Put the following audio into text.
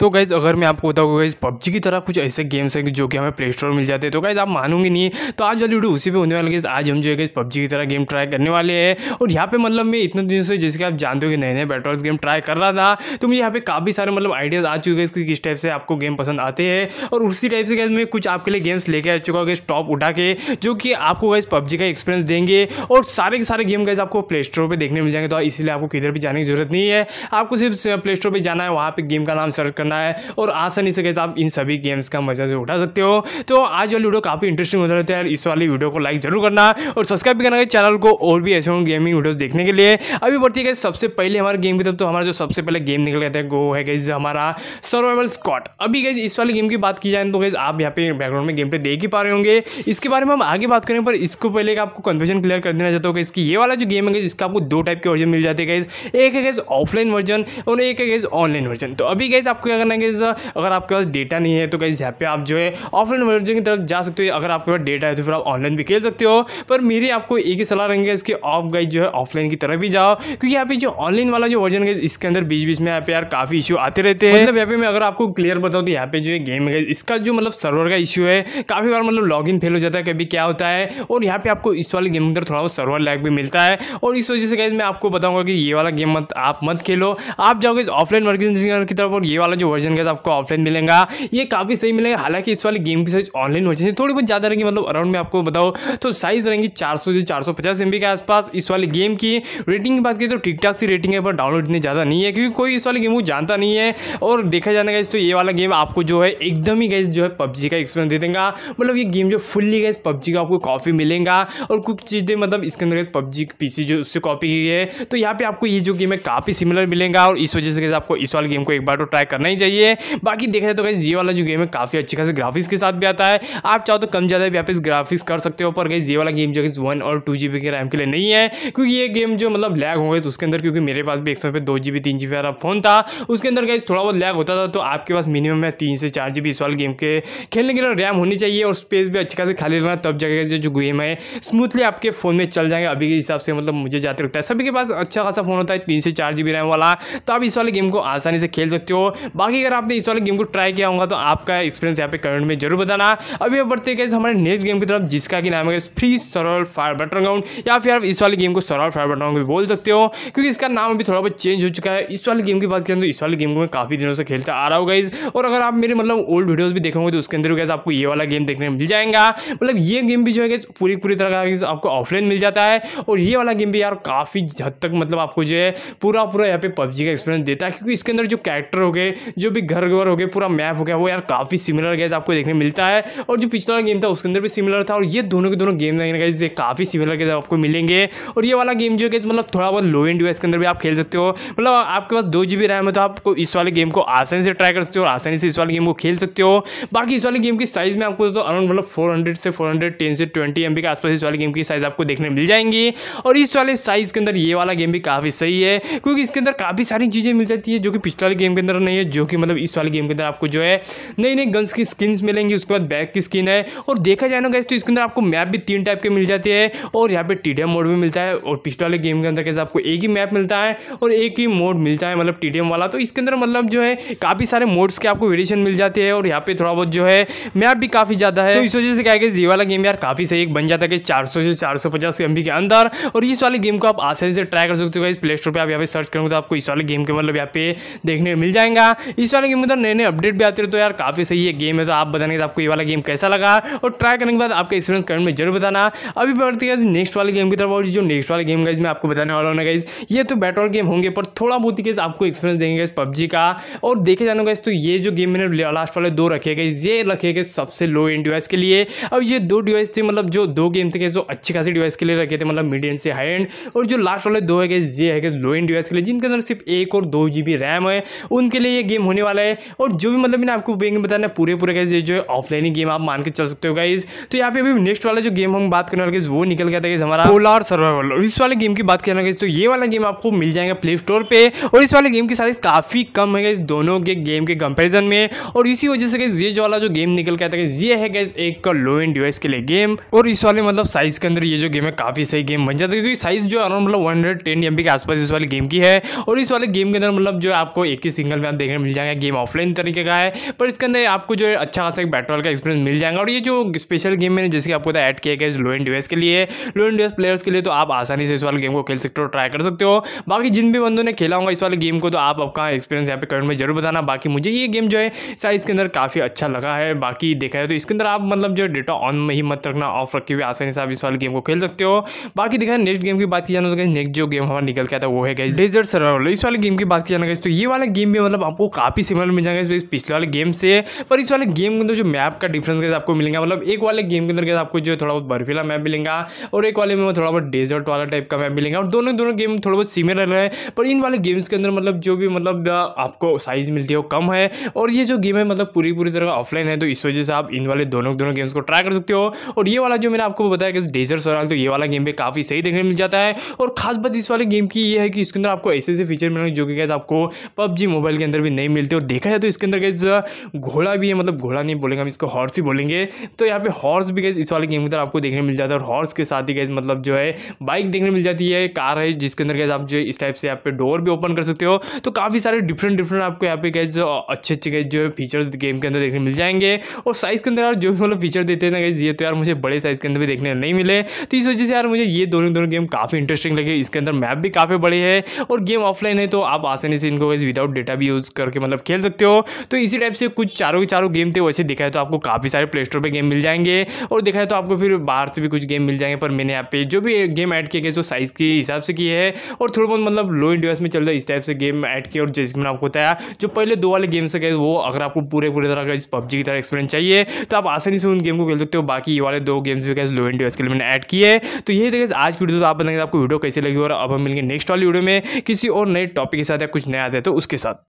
तो गैज़ अगर मैं आपको बताऊँ गैज़ पबजी की तरह कुछ ऐसे गेम्स हैं जो कि हमें प्ले स्टोर मिल जाते हैं तो गैज़ आप मानूंगे नहीं तो आज वाली वीडियो उसी पे होने वाली है आज हम जो है पबजी की तरह गेम ट्राई करने वाले हैं और यहाँ पे मतलब मैं इतने दिन से जैसे कि आप जानते हो कि नए नए बैटल्स गेम ट्राई कर रहा था तो मुझे यहाँ पे काफ़ी सारे मतलब आइडियाज़ आ चुके हैं कि किस टाइप से आपको गेम पसंद आते हैं और उसी टाइप से गैस मैं कुछ आपके लिए गेम्स लेके आ चुका हूँ गैस टॉप उठा के जो कि आपको गैस पबजी का एक्सपीरियंस देंगे और सारे के सारे गेम गैस आपको प्ले स्टोर पर देखने मिल जाएंगे तो इसलिए आपको किधर भी जाने की जरूरत नहीं है आपको सिर्फ प्ले स्टोर पर जाना है वहाँ पर गेम का नाम सर्च करना है और आसानी से कैसे आप इन सभी गेम्स का मजा से उठा सकते हो तो आज वाली वीडियो काफ़ी इंटरेस्टिंग होता रहता है इस वाली वीडियो को लाइक जरूर करना और सब्सक्राइब भी करना चैनल को और भी ऐसे गेमिंग वीडियोस देखने के लिए अभी बढ़ती है सबसे पहले हमारे गेम की तरफ तो हमारा जो सबसे पहले गेम निकल गया था गो है गई हमारा सर्वाइवल स्कॉट अभी गई इस वाली गेम की बात की जाए तो गई आप यहाँ पे बैकग्राउंड में गेम पे देख ही पा रहे होंगे इसके बारे में हम आगे बात करें पर इसको पहले आपको कन्फ्यूजन क्लियर कर देना चाहता हूँ इसकी ये वाला जो गेम है इसका आपको दो टाइप के वर्जन मिल जाते हैं एक है गैस ऑफलाइन वर्जन और एक है गैस ऑनलाइन वर्जन तो अभी गैस आपको क्या करना है गाइज अगर आपके पास डेटा नहीं है तो कहीं यहाँ पे आप जो है ऑफलाइन वर्जन की तरफ जा सकते हो अगर आपके पास डेटा है तो फिर आप ऑनलाइन भी खेल सकते हो पर मेरी आपको एक ही सलाह रहेंगे इसकी ऑफ गाइज जो है ऑफलाइन की तरफ ही जाओ क्योंकि यहाँ पे जो ऑनलाइन वाला जो वर्जन है इसके अंदर बीच बीच में यहाँ पे यार काफ़ी इशू आते रहते हैं मतलब यहाँ पे मैं अगर आपको क्लियर बताऊँ तो यहाँ पे जो है गेम है इसका जो मतलब सर्वर का इशू है काफ़ी बार मतलब लॉग फेल हो जाता है कभी क्या होता है और यहाँ पे आपको इस वाले गेम के अंदर थोड़ा बहुत सर्वर लैग भी मिलता है और इस वजह से गाइज मैं आपको बताऊंगा कि ये वाला गेम मत आप मत खेलो आप जाओगे ऑफलाइन वर्जन की तरफ और ये वाला जो जो वर्जन का आपको ऑफलाइन मिलेगा ये काफ़ी सही मिलेगा हालांकि इस वाली गेम की साइज़ ऑनलाइन वर्जन है थोड़ी बहुत ज़्यादा रहेंगे मतलब अराउंड में आपको बताओ तो साइज़ रहेंगी चार सौ से चार सौ पचास के आसपास इस वाले गेम की रेटिंग की बात करें तो ठीक ठाक सी रेटिंग है पर डाउनलोड इतनी ज़्यादा नहीं है क्योंकि कोई इस वाली गेम को जानता नहीं है और देखा जाने का तो ये वाला गेम आपको जो है एकदम ही गैस जो है पबजी का एक्सपीरियंस दे देगा मतलब ये गेम जो फुल्ली गैस पबजी का आपको कॉपी मिलेगा और कुछ चीज़ें मतलब इसके अंदर गैस पबजी पीसी जो उससे कॉपी की है तो यहाँ पे आपको ये जो गेम है काफ़ी सिमिलर मिलेगा और इस वजह से आपको इस वाले गेम को एक बार तो ट्राई करना ही ही चाहिए बाकी देखा जाए तो गाइज ये वाला जो गेम है काफ़ी अच्छी खासी ग्राफिक्स के साथ भी आता है आप चाहो तो कम ज़्यादा भी आप इस ग्राफिक्स कर सकते हो पर गाइज ये वाला गेम जो है वन और टू जी के रैम के लिए नहीं है क्योंकि ये गेम जो मतलब लैग हो गए उसके अंदर क्योंकि मेरे पास भी एक सौ पे दो जी बी तीन जी बी वाला फ़ोन था उसके अंदर गाइज थोड़ा बहुत लैग होता था तो आपके पास मिनिमम है तीन से चार जी बी इस वाले गेम के खेलने के लिए रैम होनी चाहिए और स्पेस भी अच्छी खासी खाली रहना तब जाकर जो गेम है स्मूथली आपके फ़ोन में चल जाएंगे अभी के हिसाब से मतलब मुझे जाते लगता है सभी के पास अच्छा खासा फ़ोन होता है तीन से चार जी रैम वाला तो आप इस वाले गेम को आसानी से खेल सकते हो बाकी अगर आपने इस वाले गेम को ट्राई किया होगा तो आपका एक्सपीरियंस यहाँ पे कमेंट में जरूर बताना अभी आप बढ़ते कैसे हमारे नेक्स्ट गेम की तरफ जिसका कि नाम है फ्री सरल फायर बटन ग्राउंड या फिर आप इस वाले गेम को सरल फायर बटन ग्राउंड भी बोल सकते हो क्योंकि इसका नाम अभी थोड़ा बहुत चेंज हो चुका है इस वाले गेम की बात करें तो इस वाले गेम को मैं काफ़ी दिनों से खेलता आ रहा हूँ गाइज और अगर आप मेरे मतलब ओल्ड वीडियोज़ भी देखेंगे तो उसके अंदर कैसे आपको ये वाला गेम देखने में मिल जाएगा मतलब ये गेम भी जो है पूरी पूरी तरह का आपको ऑफलाइन मिल जाता है और ये वाला गेम भी यार काफ़ी हद तक मतलब आपको जो है पूरा पूरा यहाँ पे पबजी का एक्सपीरियंस देता है क्योंकि इसके अंदर जो कैरेक्टर हो गए जो भी घर घर हो गया पूरा मैप हो गया वो यार काफ़ी सिमिलर गैस आपको देखने मिलता है और जो पिछला गेम था उसके अंदर भी सिमिलर था और ये दोनों के दोनों गेम गाइज काफ़ी सिमिलर गैस आपको मिलेंगे और ये वाला गेम जो है मतलब थोड़ा बहुत लो एंड के अंदर भी आप खेल सकते हो मतलब आपके पास दो जी रैम है तो आपको इस वाले गेम को आसानी से ट्राई कर सकते हो और आसानी से इस वाले गेम को खेल सकते हो बाकी इस वाले गेम की साइज़ में आपको तो अराउंड मतलब फोर से फोर से ट्वेंटी एम के आसपास इस वाले गेम की साइज़ आपको देखने मिल जाएंगी और इस वाले साइज़ के अंदर ये वाला गेम भी काफ़ी सही है क्योंकि इसके अंदर काफ़ी सारी चीज़ें मिल जाती है जो कि पिछले वाले गेम के अंदर नहीं है जो कि मतलब इस वाले गेम के अंदर आपको जो है नई नई गन्स की स्किन्स मिलेंगी उसके बाद बैग की स्किन है और देखा जाए ना गैस तो इसके अंदर आपको मैप भी तीन टाइप के मिल जाते हैं और यहाँ पे टी मोड भी मिलता है और पिछले वाले गेम के अंदर कैसे आपको एक ही मैप मिलता है और एक ही मोड मिलता है मतलब टी वाला तो इसके अंदर मतलब जो है काफ़ी सारे मोड्स के आपको वेरिएशन मिल जाते हैं और यहाँ पे थोड़ा बहुत जो है मैप भी काफ़ी ज़्यादा है तो इस वजह से क्या है वाला गेम यार काफ़ी सही बन जाता है कि चार से चार सौ के अंदर और इस वाले गेम को आप आसानी से ट्राई कर सकते हो इस प्ले स्टोर पर आप यहाँ पे सर्च करोगे तो आपको इस वाले गेम के मतलब यहाँ पे देखने मिल जाएगा इस वाले गेम के अंदर नए नए अपडेट भी आते रहे तो यार काफ़ी सही है गेम है तो आप बताने आपको ये वाला गेम कैसा लगा और ट्राई करने के बाद आपका एक्सपीरियंस कमेंट में जरूर बताना अभी बढ़ती है नेक्स्ट वाले गेम की तरफ और जो नेक्स्ट वाले गेम गाइज में आपको बताने वाला हूँ गाइज ये तो बैटल गेम होंगे पर थोड़ा बहुत ही आपको एक्सपीरियंस देंगे इस पबजी का और देखे जाने गाइज तो ये जो गेम मैंने लास्ट वाले दो रखे गए ये रखे गए सबसे लो एंड डिवाइस के लिए अब ये दो डिवाइस थे मतलब जो दो गेम थे जो अच्छी खासी डिवाइस के लिए रखे थे मतलब मीडियम से हाई एंड और जो लास्ट वाले दो है ये है लो एंड डिवाइस के लिए जिनके अंदर सिर्फ एक और दो जी रैम है उनके लिए ये गेम गेम होने वाला है और जो भी मतलब मैंने आपको गेम बताना पूरे पूरे गाइज ये जो है ऑफलाइन गेम आप मान के चल सकते हो गाइज तो यहाँ पे अभी नेक्स्ट वाला जो गेम हम बात करने वाले वो निकल गया था गाइज हमारा ओलार सर्वाइवल और इस वाले गेम की बात करना गाइज तो ये वाला गेम आपको मिल जाएगा प्ले स्टोर पर और इस वाले गेम की साइज काफ़ी कम है गाइज दोनों के गेम के कंपेरिजन में और इसी वजह से गाइज ये जो वाला जो गेम निकल गया था गाइज ये है गाइज एक लो एंड डिवाइस के लिए गेम और इस वाले मतलब साइज के अंदर ये जो गेम है काफ़ी सही गेम बन जाता है क्योंकि साइज जो अराउंड मतलब वन हंड्रेड टेन के आसपास इस वाले गेम की है और इस वाले गेम के अंदर मतलब जो आपको एक ही सिंगल में आप देखने मिल जाएगा गेम ऑफलाइन तरीके का है पर इसके अंदर आपको जो है अच्छा खासा एक बैटल का एक्सपीरियंस मिल जाएगा और ये जो स्पेशल गेम मैंने जैसे आपको बताया ऐड किया गया लो एंड डिवाइस के लिए लो एंड डिवाइस प्लेयर्स के लिए तो आप आसानी से इस वाले गेम को खेल सकते हो ट्राई कर सकते हो बाकी जिन भी बंदों ने खेला होगा इस वाले गेम को तो आप आपका एक्सपीरियंस यहाँ पे कमेंट में जरूर बताना बाकी मुझे ये गेम जो है साइज के अंदर काफ़ी अच्छा लगा है बाकी देखा है तो इसके अंदर आप मतलब जो डेटा ऑन में ही मत रखना ऑफ रखे हुए आसानी से आप इस वाले गेम को खेल सकते हो बाकी देखा नेक्स्ट गेम की बात की जाना तो नेक्स्ट जो गेम हमारा निकल गया था वो है गई डेजर्ट सर्वाइवल इस वाले गेम की बात की जाना गई तो ये वाला गेम भी मतलब आपको काफ़ी सिमिलर मिल जाएगा इस पिछले वाले गेम से पर इस वाले गेम के अंदर जो मैप का डिफरेंस कैसे आपको मिलेगा मतलब एक वाले गेम के अंदर कैसे आपको जो थोड़ा बहुत बर्फीला मैप मिलेगा और एक वाले में थोड़ा बहुत डेजर्ट वाला टाइप का मैप मिलेगा और दोनों दोनों गेम थोड़ा बहुत सिमिलर है पर इन वाले गेम्स के अंदर मतलब जो भी मतलब आपको साइज़ मिलती है वो कम है और ये जो गेम है मतलब पूरी पूरी तरह ऑफलाइन है तो इस वजह से आप इन वाले दोनों दोनों गेम्स को ट्राई कर सकते हो और ये वाला जो मैंने आपको बताया कि डेजर्ट सवाल तो ये वाला गेम भी काफ़ी सही देखने मिल जाता है और खास बात इस वाले गेम की ये है कि इसके अंदर आपको ऐसे ऐसे फीचर मिलेंगे जो कि कैसे आपको पबजी मोबाइल के अंदर भी नहीं नहीं मिलते और देखा जाए तो इसके अंदर गैस घोड़ा भी है मतलब घोड़ा नहीं बोलेंगे हम इसको हॉर्स ही बोलेंगे तो यहाँ पे हॉर्स भी गैस इस वाले गेम के अंदर आपको देखने मिल जाता है और हॉर्स के साथ ही गैस मतलब जो है बाइक देखने मिल जाती है कार है जिसके अंदर गैस आप जो इस टाइप से यहाँ पे डोर भी ओपन कर सकते हो तो काफ़ी सारे डिफरेंट डिफरेंट आपको यहाँ पे गैस अच्छे अच्छे गैस जो है फीचर्स गेम के अंदर देखने मिल जाएंगे और साइज़ के अंदर यार जो भी मतलब फीचर देते हैं ना गैस ये तो यार मुझे बड़े साइज़ के अंदर भी देखने नहीं मिले तो इस वजह से यार मुझे ये दोनों दोनों गेम काफ़ी इंटरेस्टिंग लगे इसके अंदर मैप भी काफ़ी बड़े है और गेम ऑफलाइन है तो आप आसानी से इनको गैस विदाउट डेटा भी यूज़ करके के मतलब खेल सकते हो तो इसी टाइप से कुछ चारों के चारों गेम थे वैसे दिखाए तो आपको काफ़ी सारे प्ले स्टोर पर गेम मिल जाएंगे और दिखाए तो आपको फिर बाहर से भी कुछ गेम मिल जाएंगे पर मैंने यहाँ पे जो भी गेम ऐड किए गए जो साइज़ के हिसाब से किए हैं और थोड़ा बहुत मतलब लो इंडियस में चल रहा है इस टाइप से गेम ऐड किए और जैसे मैंने आपको बताया जो पहले दो वाले गेम्स गए वो अगर आपको पूरे पूरे तरह का इस पब्जी की तरह एक्सपीरियंस चाहिए तो आप आसानी से उन गेम को खेल सकते हो बाकी ये वाले दो गेम्स भी कैसे लो इंड के लिए मैंने ऐड किए तो यही देखिए आज की वीडियो तो आप बताएंगे आपको वीडियो कैसे लगी और अब हम मिलेंगे नेक्स्ट वाली वीडियो में किसी और नए टॉपिक के साथ या कुछ नया आता है तो उसके साथ